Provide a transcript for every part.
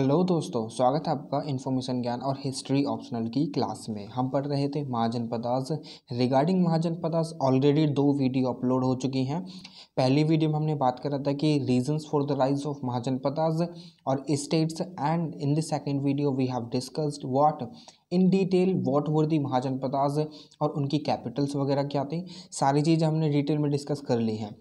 Hello दोस्तों स्वागत है आपका इन्फॉर्मेशन ज्ञान और हिस्ट्री ऑप्शनल की क्लास में हम पढ़ रहे थे Mahajanapadas regarding Mahajanapadas already दो वीडियो अपलोड हो चुकी हैं पहली वीडियो में हमने बात करा था कि reasons for the rise of Mahajanapadas और states and in the second video we have discussed what in detail what were the Mahajanapadas और उनकी कैपिटल्स वगैरह क्या थी सारी चीज़ें हमने डिटेल में डिस्कस कर ली हैं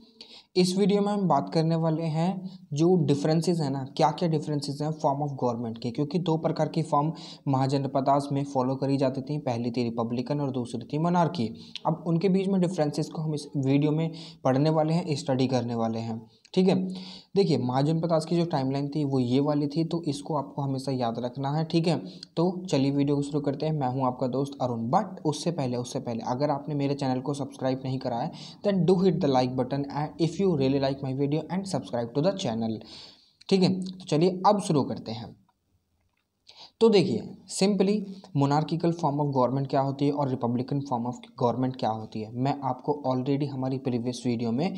इस वीडियो में हम बात करने वाले हैं जो डिफरेंसेस हैं ना क्या क्या डिफरेंसेस हैं फॉर्म ऑफ गवर्नमेंट के क्योंकि दो प्रकार की फॉर्म महाजनपदास में फॉलो करी जाती थी पहली थी रिपब्लिकन और दूसरी थी मनार्की अब उनके बीच में डिफरेंसेस को हम इस वीडियो में पढ़ने वाले हैं स्टडी करने वाले हैं ठीक है देखिए महाजन प्रकाश तो की जो टाइमलाइन थी वो ये वाली थी तो इसको आपको हमेशा याद रखना है ठीक है तो चलिए वीडियो को शुरू करते हैं मैं हूं आपका दोस्त अरुण बट उससे पहले उससे पहले अगर आपने मेरे चैनल को सब्सक्राइब नहीं करा है then do hit the like button and if you really like my video and subscribe to the channel ठीक है तो चलिए अब शुरू करते हैं तो देखिए simply monarchical form of government क्या होती है और रिपब्लिकन फॉर्म ऑफ गवर्नमेंट क्या होती है मैं आपको ऑलरेडी हमारी प्रीवियस वीडियो में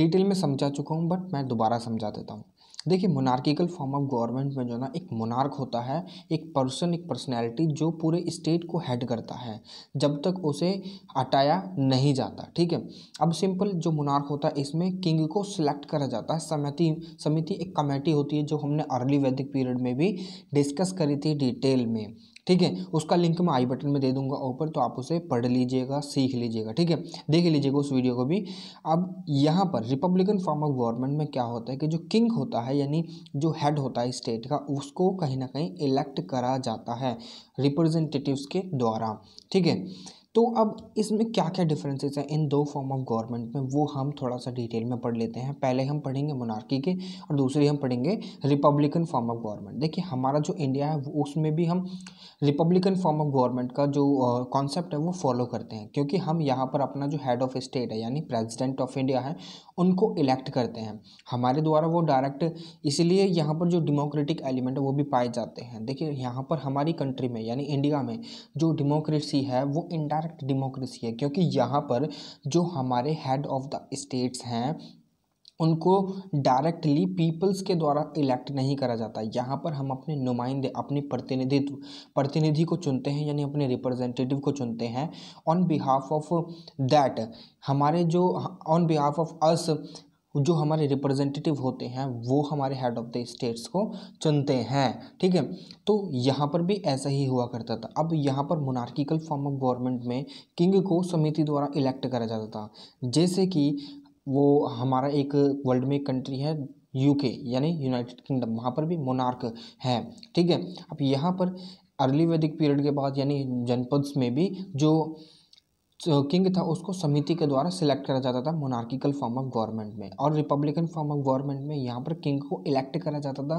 डिटेल में समझा चुका हूँ बट मैं दोबारा समझा देता हूँ देखिए मोनार्किकल फॉर्म ऑफ गवर्नमेंट में जो ना एक मोनार्क होता है एक पर्सन एक पर्सनैलिटी जो पूरे स्टेट को हेड करता है जब तक उसे हटाया नहीं जाता ठीक है अब सिंपल जो मोनार्क होता है इसमें किंग को सिलेक्ट करा जाता है समिति समिति एक कमेटी होती है जो हमने अर्ली वैदिक पीरियड में भी डिस्कस करी थी डिटेल में ठीक है उसका लिंक मैं आई बटन में दे दूंगा ऊपर तो आप उसे पढ़ लीजिएगा सीख लीजिएगा ठीक है देख लीजिएगा उस वीडियो को भी अब यहाँ पर रिपब्लिकन फॉर्म ऑफ गवर्नमेंट में क्या होता है कि जो किंग होता है यानी जो हेड होता है स्टेट का उसको कहीं ना कहीं इलेक्ट करा जाता है रिप्रेजेंटेटिव्स के द्वारा ठीक है तो अब इसमें क्या क्या डिफरेंसेस हैं इन दो फॉर्म ऑफ गवर्नमेंट में वो हम थोड़ा सा डिटेल में पढ़ लेते हैं पहले हम पढ़ेंगे मोनार्की के और दूसरी हम पढ़ेंगे रिपब्लिकन फॉर्म ऑफ गवर्नमेंट देखिए हमारा जो इंडिया है उसमें भी हम रिपब्लिकन फॉर्म ऑफ गवर्नमेंट का जो कॉन्सेप्ट है वो फॉलो करते हैं क्योंकि हम यहाँ पर अपना जो हेड ऑफ स्टेट है यानी प्रेजिडेंट ऑफ इंडिया है उनको इलेक्ट करते हैं हमारे द्वारा वो डायरेक्ट इसीलिए यहाँ पर जो डेमोक्रेटिक एलिमेंट है वो भी पाए जाते हैं देखिए यहाँ पर हमारी कंट्री में यानी इंडिया में जो डेमोक्रेसी है वो इंडा डायरेक्ट डेमोक्रेसी है क्योंकि यहाँ पर जो हमारे हेड ऑफ द स्टेट्स हैं उनको डायरेक्टली पीपल्स के द्वारा इलेक्ट नहीं करा जाता यहाँ पर हम अपने नुमाइंदे अपने प्रतिनिधित्व प्रतिनिधि को चुनते हैं यानी अपने रिप्रेजेंटेटिव को चुनते हैं ऑन बिहाफ ऑफ दैट हमारे जो ऑन बिहाफ ऑफ अस जो हमारे रिप्रेजेंटेटिव होते हैं वो हमारे हेड ऑफ द स्टेट्स को चुनते हैं ठीक है तो यहाँ पर भी ऐसा ही हुआ करता था अब यहाँ पर मोनार्किकल फॉर्म ऑफ गवर्नमेंट में किंग को समिति द्वारा इलेक्ट करा जाता था जैसे कि वो हमारा एक वर्ल्ड में कंट्री है यूके यानी यूनाइटेड किंगडम वहाँ पर भी मोनार्क है ठीक है अब यहाँ पर अर्ली वैदिक पीरियड के बाद यानी जनपद्स में भी जो तो किंग था उसको समिति के द्वारा सिलेक्ट करा जाता था मोनार्किकल फॉर्म ऑफ गवर्नमेंट में और रिपब्लिकन फॉर्म ऑफ गवर्नमेंट में यहाँ पर किंग को इलेक्ट करा जाता था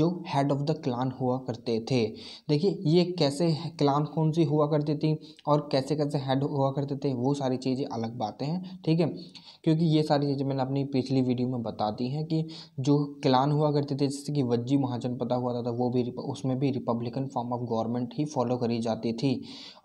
जो हेड ऑफ द क्लान हुआ करते थे देखिए ये कैसे क्लान कौन सी हुआ करती थी और कैसे कैसे हेड हुआ करते थे वो सारी चीज़ें अलग बातें हैं ठीक है क्योंकि ये सारी चीज़ें मैंने अपनी पिछली वीडियो में बता दी हैं कि जो क्लान हुआ करते थे जैसे कि वज्जी महाजन पता हुआ था तो वो भी उसमें भी रिपब्लिकन फॉर्म ऑफ गवर्नमेंट ही फॉलो करी जाती थी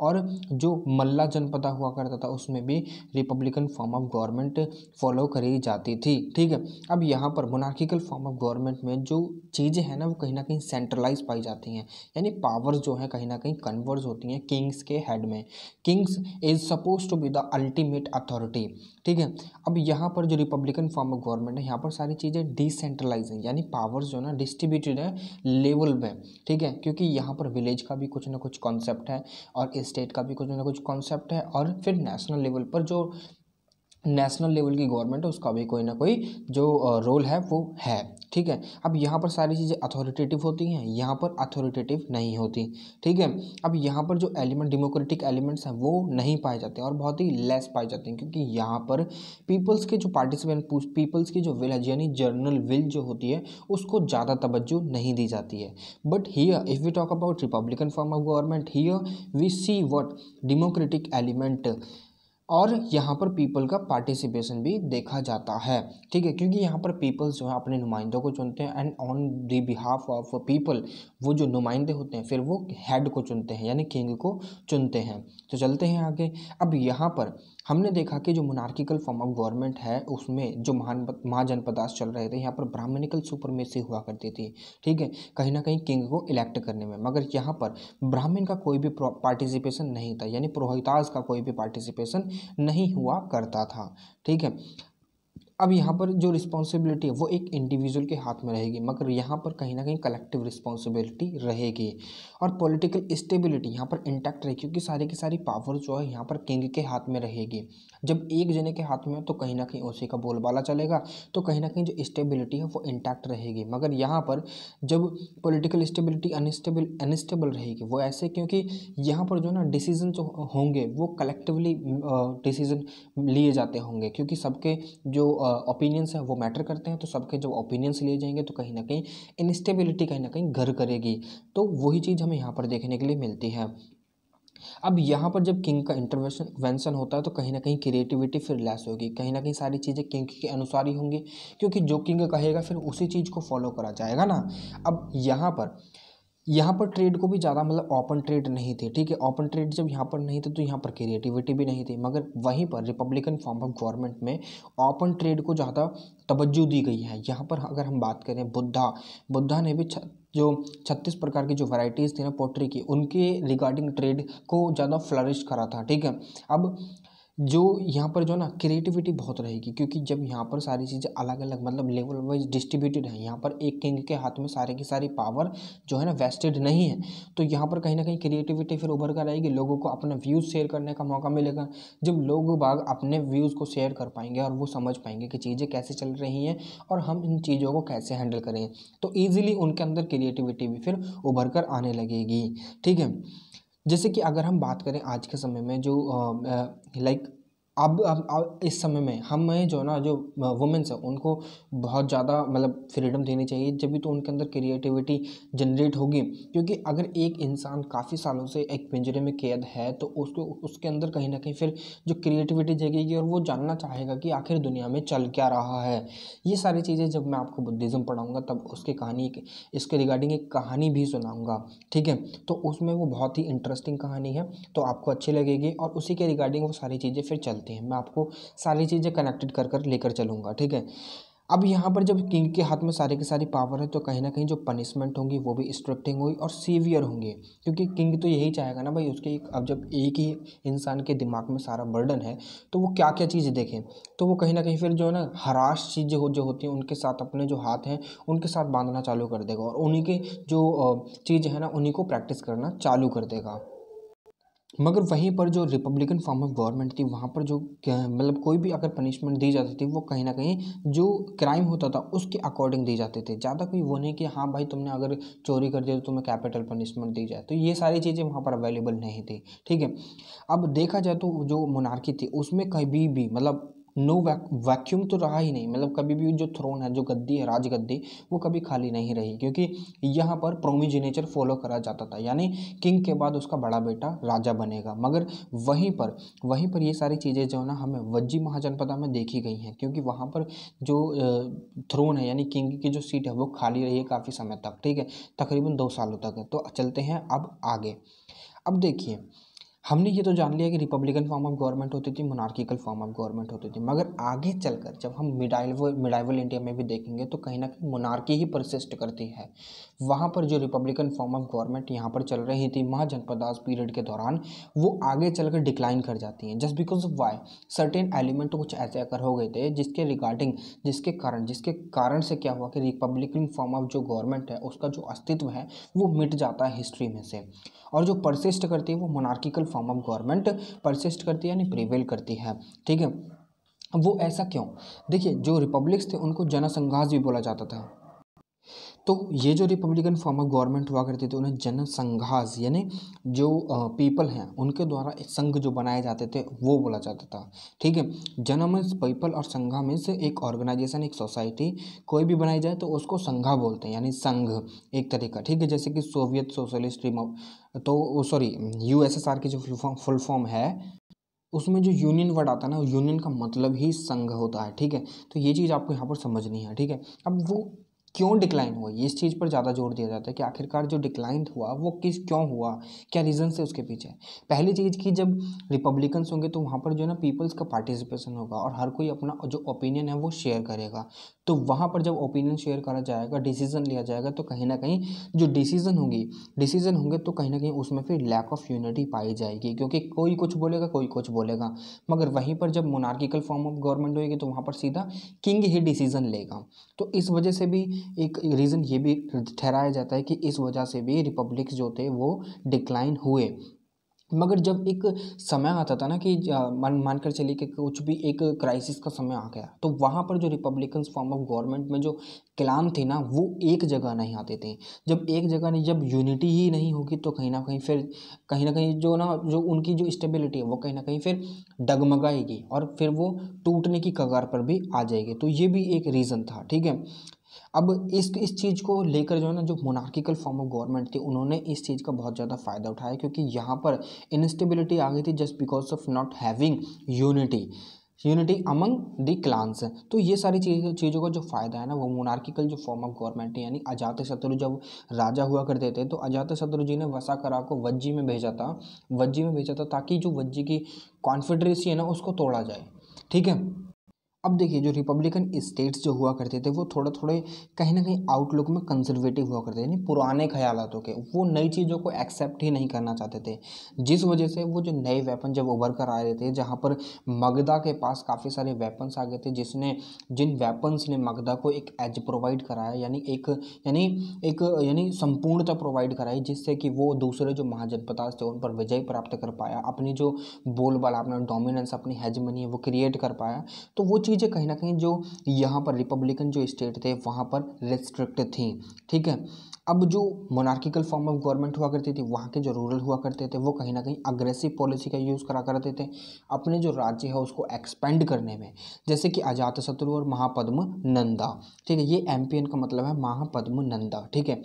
और जो मल्ला जनपदा हुआ हुआ करता था उसमें भी republican form of government follow करी जाती थी ठीक है अब यहाँ पर मोनार्किकल फॉर्म ऑफ गवर्नमेंट में जो चीज़ें हैं ना वो कहीं ना कहीं सेंट्रलाइज पाई जाती हैं यानी पावर्स जो हैं कहीं ना कहीं कन्वर्ज होती हैं किंग्स के हेड में kings is suppose to be the ultimate authority ठीक है अब यहाँ पर जो रिपब्लिकन फॉर्म ऑफ गवर्नमेंट है यहाँ पर सारी चीज़ें डिसेंट्रलाइज हैं यानी पावर्स जो है ना डिस्ट्रीब्यूटेड है लेवल में ठीक है क्योंकि यहाँ पर विलेज का भी कुछ ना कुछ कॉन्सेप्ट है और स्टेट का भी कुछ ना कुछ कॉन्सेप्ट है और फिर नेशनल लेवल पर जो नेशनल लेवल की गवर्नमेंट है उसका भी कोई ना कोई जो रोल है वो है ठीक है अब यहाँ पर सारी चीज़ें अथॉरिटेटिव होती हैं यहाँ पर अथॉरिटेटिव नहीं होती ठीक है अब यहाँ पर जो एलिमेंट डेमोक्रेटिक एलिमेंट्स हैं वो नहीं पाए जाते और बहुत ही लेस पाए जाते हैं क्योंकि यहाँ पर पीपल्स के जो पार्टिसिपेंट पीपल्स की जो विल है यानी जर्नल विल जो होती है उसको ज़्यादा तवज्जो नहीं दी जाती है but here if we talk about republican form of government here we see what democratic element और यहाँ पर पीपल का पार्टिसिपेशन भी देखा जाता है ठीक है क्योंकि यहाँ पर पीपल्स जो है अपने नुमाइंदों को चुनते हैं and on the behalf of people वो जो नुमाइंदे होते हैं फिर वो हेड को चुनते हैं यानी किंग को चुनते हैं तो चलते हैं आगे अब यहाँ पर हमने देखा कि जो मोनार्किकल फॉर्म ऑफ गवर्नमेंट है उसमें जो महान महाजनपदास चल रहे थे यहाँ पर ब्राह्मणिकल सुपरमेसी हुआ करती थी ठीक है कहीं ना कहीं किंग को इलेक्ट करने में मगर यहाँ पर ब्राह्मण का कोई भी पार्टिसिपेशन नहीं था यानी पुरोहिताज का कोई भी पार्टिसिपेशन नहीं हुआ करता था ठीक है अब यहाँ हम्म। पर जो रिस्पॉन्सिबिलिटी है वो एक इंडिविजुअल के हाथ में रहेगी मगर यहाँ पर कहीं ना कहीं कलेक्टिव रिस्पॉन्सिबिलिटी रहेगी और पॉलिटिकल स्टेबिलिटी यहाँ पर इंटैक्ट रहेगी क्योंकि सारे की सारी पावर जो है यहाँ पर किंग के हाथ में रहेगी जब एक जने के हाथ में तो कहीं ना कहीं उसी का बोलबाला चलेगा तो कहीं ना कहीं जो स्टेबिलिटी है वो इंटैक्ट रहेगी मगर यहाँ पर जब पोलिटिकल स्टेबिलिटी अनस्टेबल अनस्टेबल रहेगी वो ऐसे क्योंकि यहाँ पर जो ना डिसीजन जो होंगे वो कलेक्टिवली डिसीजन लिए जाते होंगे क्योंकि सबके जो ओपिनियंस हैं वो मैटर करते हैं तो सबके जब ओपिनियंस लिए जाएंगे तो कहीं ना कहीं इनस्टेबिलिटी कहीं ना कहीं घर करेगी तो वही चीज़ हमें यहाँ पर देखने के लिए मिलती है अब यहाँ पर जब किंग का इंटरवेंशन होता है तो कहीं ना कहीं क्रिएटिविटी फिर लेस होगी कहीं ना कहीं सारी चीज़ें किंग के अनुसार ही होंगी क्योंकि जो किंग कहेगा फिर उसी चीज़ को फॉलो करा जाएगा ना अब यहाँ पर यहाँ पर ट्रेड को भी ज़्यादा मतलब ओपन ट्रेड नहीं थे ठीक है ओपन ट्रेड जब यहाँ पर नहीं थे तो यहाँ पर क्रिएटिविटी भी नहीं थी मगर वहीं पर रिपब्लिकन फॉर्म ऑफ गवर्नमेंट में ओपन ट्रेड को ज़्यादा तवज्जो दी गई है यहाँ पर अगर हम बात करें बुद्धा बुद्धा ने भी छ जो छत्तीस प्रकार की जो वैराइटीज़ थी ना पोट्री की उनके रिगार्डिंग ट्रेड को ज़्यादा फ्लरिश करा था ठीक है अब जो यहाँ पर जो ना क्रिएटिविटी बहुत रहेगी क्योंकि जब यहाँ पर सारी चीज़ें अलग अलग मतलब लेवल वाइज डिस्ट्रीब्यूटेड है यहाँ पर एक किंग के हाथ में सारे की सारी पावर जो है ना वेस्टेड नहीं है तो यहाँ पर कहीं ना कहीं क्रिएटिविटी फिर उभर कर आएगी लोगों को अपना व्यूज़ शेयर करने का मौका मिलेगा जब लोग बाग अपने व्यूज़ को शेयर कर पाएंगे और वो समझ पाएंगे कि चीज़ें कैसे चल रही हैं और हम इन चीज़ों को कैसे हैंडल करें तो ईजिली उनके अंदर क्रिएटिविटी भी फिर उभर कर आने लगेगी ठीक है जैसे कि अगर हम बात करें आज के समय में जो लाइक अब अब इस समय में हमें जो ना जो वुमेंस हैं उनको बहुत ज़्यादा मतलब फ्रीडम देनी चाहिए जब भी तो उनके अंदर क्रिएटिविटी जनरेट होगी क्योंकि अगर एक इंसान काफ़ी सालों से एक पिंजरे में कैद है तो उसको उसके अंदर कहीं ना कहीं फिर जो क्रिएटिविटी जगेगी और वो जानना चाहेगा कि आखिर दुनिया में चल क्या रहा है ये सारी चीज़ें जब मैं आपको बुद्धिज़्म पढ़ाऊँगा तब उसकी कहानी इसके रिगार्डिंग एक कहानी भी सुनाऊँगा ठीक है तो उसमें वो बहुत ही इंटरेस्टिंग कहानी है तो आपको अच्छी लगेगी और उसी के रिगार्डिंग वो सारी चीज़ें फिर चलती सकते हैं मैं आपको सारी चीज़ें कनेक्टेड कर कर लेकर चलूँगा ठीक है अब यहाँ पर जब किंग के हाथ में सारे की सारी पावर है तो कहीं ना कहीं जो पनिशमेंट होंगी वो भी स्ट्रिक्टिंग होगी और सीवियर होंगे क्योंकि किंग तो यही चाहेगा ना भाई उसके अब जब एक ही इंसान के दिमाग में सारा बर्डन है तो वो क्या क्या चीज़ें देखें तो वो कहीं ना कहीं फिर जो है ना हराश चीज़ें हो जो होती हैं उनके साथ अपने जो हाथ हैं उनके साथ बांधना चालू कर देगा और उन्हीं के जो चीज़ है ना उन्हीं को प्रैक्टिस करना चालू कर देगा मगर वहीं पर जो रिपब्लिकन फॉर्म ऑफ गवर्नमेंट थी वहाँ पर जो मतलब कोई भी अगर पनिशमेंट दी जाती थी वो कहीं ना कहीं जो क्राइम होता था उसके अकॉर्डिंग दी जाते थे ज़्यादा कोई वो नहीं कि हाँ भाई तुमने अगर चोरी कर दिया तो तुम्हें कैपिटल पनिशमेंट दी जाए तो ये सारी चीज़ें वहाँ पर अवेलेबल नहीं थी ठीक है अब देखा जाए तो जो मोनार्की थी उसमें कभी भी मतलब नो वैक्यूम तो रहा ही नहीं मतलब कभी भी जो थ्रोन है जो गद्दी है राजगद्दी वो कभी खाली नहीं रही क्योंकि यहाँ पर प्रोमिजिनेचर फॉलो करा जाता था यानी किंग के बाद उसका बड़ा बेटा राजा बनेगा मगर वहीं पर वहीं पर ये सारी चीज़ें जो है ना हमें वज्जी महाजनपदा में देखी गई हैं क्योंकि वहाँ पर जो थ्रोन है यानी किंग की जो सीट है वो खाली रही है काफ़ी समय तक ठीक है तकरीबन दो सालों तक तो चलते हैं अब आगे अब देखिए हमने ये तो जान लिया कि रिपब्लिकन फॉर्म ऑफ गवर्नमेंट होती थी मोनार्किकल फॉर्म ऑफ गवर्नमेंट होती थी मगर आगे चलकर जब हम मिडाइवल मिडाइवल इंडिया में भी देखेंगे तो कहीं ना कहीं मोनार्की ही परसिस्ट करती है वहाँ पर जो रिपब्लिकन फॉर्म ऑफ गवर्नमेंट यहाँ पर चल रही थी महाजनपदास पीरियड के दौरान वो आगे चल कर डिक्लाइन कर जाती हैं just because of why certain element कुछ ऐसे अकर हो गए थे जिसके रिगार्डिंग जिसके कारण जिसके कारण से क्या हुआ कि रिपब्लिकन फॉर्म ऑफ जो गवर्नमेंट है उसका जो अस्तित्व है वो मिट जाता है हिस्ट्री में से और जो परसिस्ट करती है वो monarchical form of government persist करती है यानी प्रिवेल करती है ठीक है वो ऐसा क्यों देखिए जो रिपब्लिक्स थे उनको जनसंघास भी बोला जाता था तो ये जो रिपब्लिकन फॉर्म ऑफ गवर्नमेंट हुआ करती थी उन्हें जन संघास यानी जो पीपल हैं उनके द्वारा एक संघ जो बनाए जाते थे वो बोला जाता था ठीक है जन मीन्स पीपल और संघा मीन्स एक ऑर्गेनाइजेशन एक सोसाइटी कोई भी बनाई जाए तो उसको संघा बोलते हैं यानी संघ एक तरीका ठीक है जैसे कि सोवियत सोशलिस्ट रिमोव तो सॉरी यू की जो फुल फॉर्म है उसमें जो यूनियन वर्ड आता है ना यूनियन का मतलब ही संघ होता है ठीक है तो ये चीज़ आपको यहाँ पर समझनी है ठीक है अब वो क्यों डिक्लाइन हम्म। हुआ ये इस चीज़ पर ज़्यादा जोर दिया जाता है कि आखिरकार जो डिक्लाइन हुआ वो किस क्यों हुआ क्या रीज़न है उसके पीछे पहली चीज़ की जब रिपब्लिकन्स होंगे तो वहाँ पर जो है ना पीपल्स का पार्टिसिपेशन होगा और हर कोई अपना जो ओपिनियन है वो शेयर करेगा तो वहाँ पर जब ओपिनियन शेयर करा जाएगा डिसीजन लिया जाएगा तो कहीं ना कहीं जो डिसीजन होगी डिसीजन होंगे तो कहीं ना कहीं उसमें फिर लैक ऑफ यूनिटी पाई जाएगी क्योंकि कोई कुछ बोलेगा कोई कुछ बोलेगा मगर वहीं पर जब मोनार्किकल फॉर्म ऑफ गवर्नमेंट होगी तो वहाँ पर सीधा किंग ही डिसीजन लेगा तो इस वजह से भी एक रीज़न ये भी ठहराया जाता है कि इस वजह से भी रिपब्लिक्स जो थे वो डिक्लाइन हुए मगर जब एक समय आता था ना कि मान मान कर चलिए कि कुछ भी एक क्राइसिस का समय आ गया तो वहाँ पर जो रिपब्लिकन फॉर्म ऑफ गवर्नमेंट में जो क्लाम थे ना वो एक जगह नहीं आते थे जब एक जगह नहीं जब यूनिटी ही नहीं होगी तो कहीं ना कहीं फिर कहीं ना कहीं जो ना जो उनकी जो स्टेबिलिटी है वो कहीं ना कहीं फिर डगमगाएगी और फिर वो टूटने की कगार पर भी आ जाएगी तो ये भी एक रीज़न था ठीक है अब इस इस चीज़ को लेकर जो है ना जो मोनार्किकल फॉर्म ऑफ गवर्नमेंट थी उन्होंने इस चीज़ का बहुत ज़्यादा फ़ायदा उठाया क्योंकि यहाँ पर इनस्टेबिलिटी आ गई थी just because of not having unity unity among the clans तो ये सारी चीज़ चीज़ों का जो फ़ायदा है ना वो मोनार्किकल जो फॉर्म ऑफ गवर्नमेंट है यानी अजात शत्रु जब राजा हुआ करते थे तो अजात शत्रु जी ने वसा करा को वज्जी में भेजा था वज्जी में भेजा था ताकि जो वज्जी की कॉन्फिड्रेसी है ना उसको तोड़ा जाए ठीक है अब देखिए जो रिपब्लिकन स्टेट्स जो हुआ करते थे वो थोड़ा थोड़े कहीं ना कहीं आउटलुक में कंजर्वेटिव हुआ करते थे यानी पुराने ख़्यालतों के वो नई चीज़ों को एक्सेप्ट ही नहीं करना चाहते थे जिस वजह से वो जो नए वेपन जब उभर कर रहे थे जहाँ पर मगदा के पास काफ़ी सारे वेपन्स आ गए थे जिसने जिन वेपन्स ने मगदा को एक एज प्रोवाइड कराया यानी एक यानी एक यानी संपूर्णता प्रोवाइड कराई जिससे कि वो दूसरे जो महाजनपदास थे उन पर विजय प्राप्त कर पाया अपनी जो बोलबाला अपना डोमिनेंस अपनी हेजमनी है वो क्रिएट कर पाया तो वो चीज़ें कहीं ना कहीं जो यहाँ पर रिपब्लिकन जो स्टेट थे वहाँ पर रेस्ट्रिक्ट थी ठीक है अब जो मोनार्किकल फॉर्म ऑफ गवर्नमेंट हुआ करती थी वहाँ के जो रूरल हुआ करते थे वो कहीं ना कहीं अग्रेसिव पॉलिसी का यूज़ करा करते थे अपने जो राज्य है उसको एक्सपेंड करने में जैसे कि अजात शत्रु और महापद्म नंदा ठीक है ये एम का मतलब है महापद्म नंदा ठीक है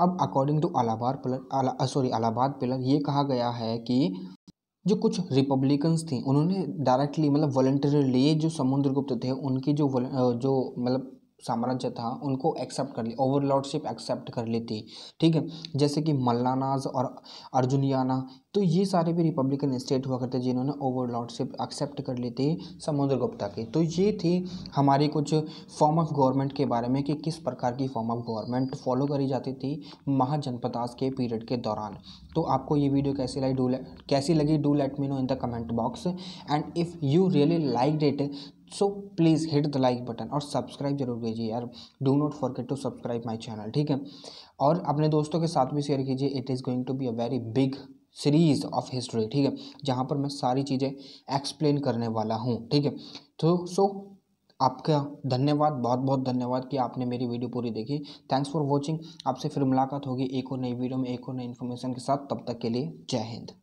अब according to Allahabad pillar sorry Allahabad pillar ये कहा गया है कि जो कुछ रिपब्लिकन्स थी उन्होंने डायरेक्टली मतलब लिए जो समुद्रगुप्त थे उनकी जो जो मतलब साम्राज्य था उनको एक्सेप्ट कर लिया ओवरलॉर्डशिप एक्सेप्ट कर थी ठीक है जैसे कि मल्लानाज और अर्जुनियाना तो ये सारे भी रिपब्लिकन स्टेट हुआ करते जिन्होंने ओवरलॉर्डशिप एक्सेप्ट कर ली थी समुद्रगुप्ता की तो ये थी हमारी कुछ फॉर्म ऑफ गवर्नमेंट के बारे में कि किस प्रकार की फॉर्म ऑफ गवर्नमेंट फॉलो करी जाती थी महाजनपदास के पीरियड के दौरान तो आपको ये वीडियो कैसी लगी डू कैसी लगी do let me know in the comment box and if you really like it so please hit the like button और सब्सक्राइब जरूर कीजिए यार do not forget to subscribe my channel ठीक है और अपने दोस्तों के साथ भी शेयर कीजिए it is going to be a very big series of history ठीक है जहाँ पर मैं सारी चीज़ें एक्सप्लेन करने वाला हूँ ठीक है तो सो आपका धन्यवाद बहुत बहुत धन्यवाद कि आपने मेरी वीडियो पूरी देखी थैंक्स फॉर वॉचिंग आपसे फिर मुलाकात होगी एक और नई वीडियो में एक और नई इन्फॉर्मेशन के साथ तब तक के लिए जय हिंद